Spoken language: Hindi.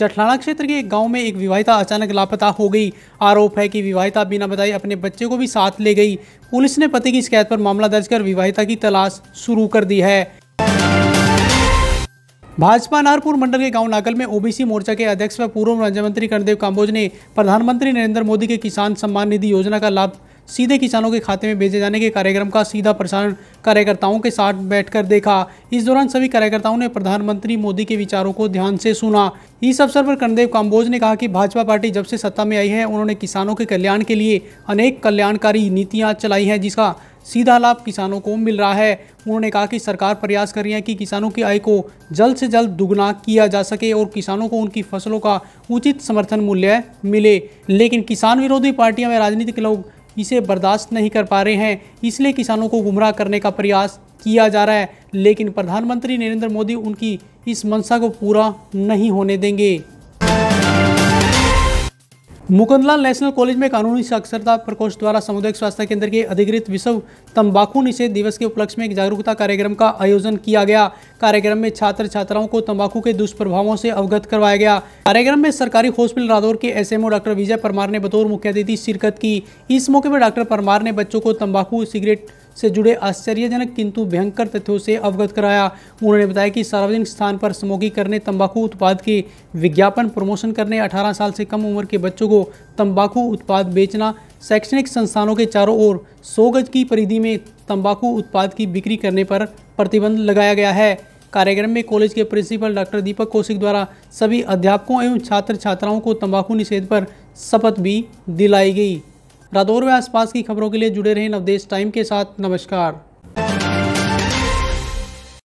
जठलाना क्षेत्र के एक गांव में एक विवाहिता अचानक लापता हो गई आरोप है कि विवाहिता बिना बताए अपने बच्चे को भी साथ ले गई पुलिस ने पति की शिकायत पर मामला दर्ज कर विवाहिता की तलाश शुरू कर दी है भाजपा नारपुर मंडल के गांव नागल में ओबीसी मोर्चा के अध्यक्ष व पूर्व राज्य मंत्री कर्णदेव काम्बोज ने प्रधानमंत्री नरेंद्र मोदी के किसान सम्मान निधि योजना का लाभ सीधे किसानों के खाते में भेजे जाने के कार्यक्रम का सीधा प्रसारण कार्यकर्ताओं के साथ बैठकर देखा इस दौरान सभी कार्यकर्ताओं ने प्रधानमंत्री मोदी के विचारों को ध्यान से सुना इस अवसर पर कर्णदेव काम्बोज ने कहा कि भाजपा पार्टी जब से सत्ता में आई है उन्होंने किसानों के कल्याण के लिए अनेक कल्याणकारी नीतियाँ चलाई हैं जिसका सीधा लाभ किसानों को मिल रहा है उन्होंने कहा कि सरकार प्रयास कर रही है कि किसानों की आय को जल्द से जल्द दुगना किया जा सके और किसानों को उनकी फसलों का उचित समर्थन मूल्य मिले लेकिन किसान विरोधी पार्टियां में राजनीतिक लोग इसे बर्दाश्त नहीं कर पा रहे हैं इसलिए किसानों को गुमराह करने का प्रयास किया जा रहा है लेकिन प्रधानमंत्री नरेंद्र मोदी उनकी इस मंशा को पूरा नहीं होने देंगे मुकुंदलाल नेशनल कॉलेज में कानूनी साक्षरता प्रकोष्ठ द्वारा सामुदायिक स्वास्थ्य केंद्र के अधिकृत विश्व तंबाकू निषेध दिवस के उपलक्ष्य में एक जागरूकता कार्यक्रम का आयोजन किया गया कार्यक्रम में छात्र छात्राओं को तंबाकू के दुष्प्रभावों से अवगत करवाया गया कार्यक्रम में सरकारी हॉस्पिटल रादौर के एसएमओ डॉक्टर विजय परमार ने बतौर मुख्य अतिथि शिरकत की इस मौके पर डॉक्टर परमार ने बच्चों को तम्बाकू सिगरेट से जुड़े आश्चर्यजनक किंतु भयंकर तथ्यों से अवगत कराया उन्होंने बताया कि सार्वजनिक स्थान पर स्मोकिंग करने तंबाकू उत्पाद के विज्ञापन प्रमोशन करने 18 साल से कम उम्र के बच्चों को तंबाकू उत्पाद बेचना शैक्षणिक संस्थानों के चारों ओर सौ गज की परिधि में तंबाकू उत्पाद की बिक्री करने पर प्रतिबंध लगाया गया है कार्यक्रम में कॉलेज के प्रिंसिपल डॉक्टर दीपक कौशिक द्वारा सभी अध्यापकों एवं छात्र छात्राओं को तंबाकू निषेध पर शपथ भी दिलाई गई रादौर व आसपास की खबरों के लिए जुड़े रहें नवदेश टाइम के साथ नमस्कार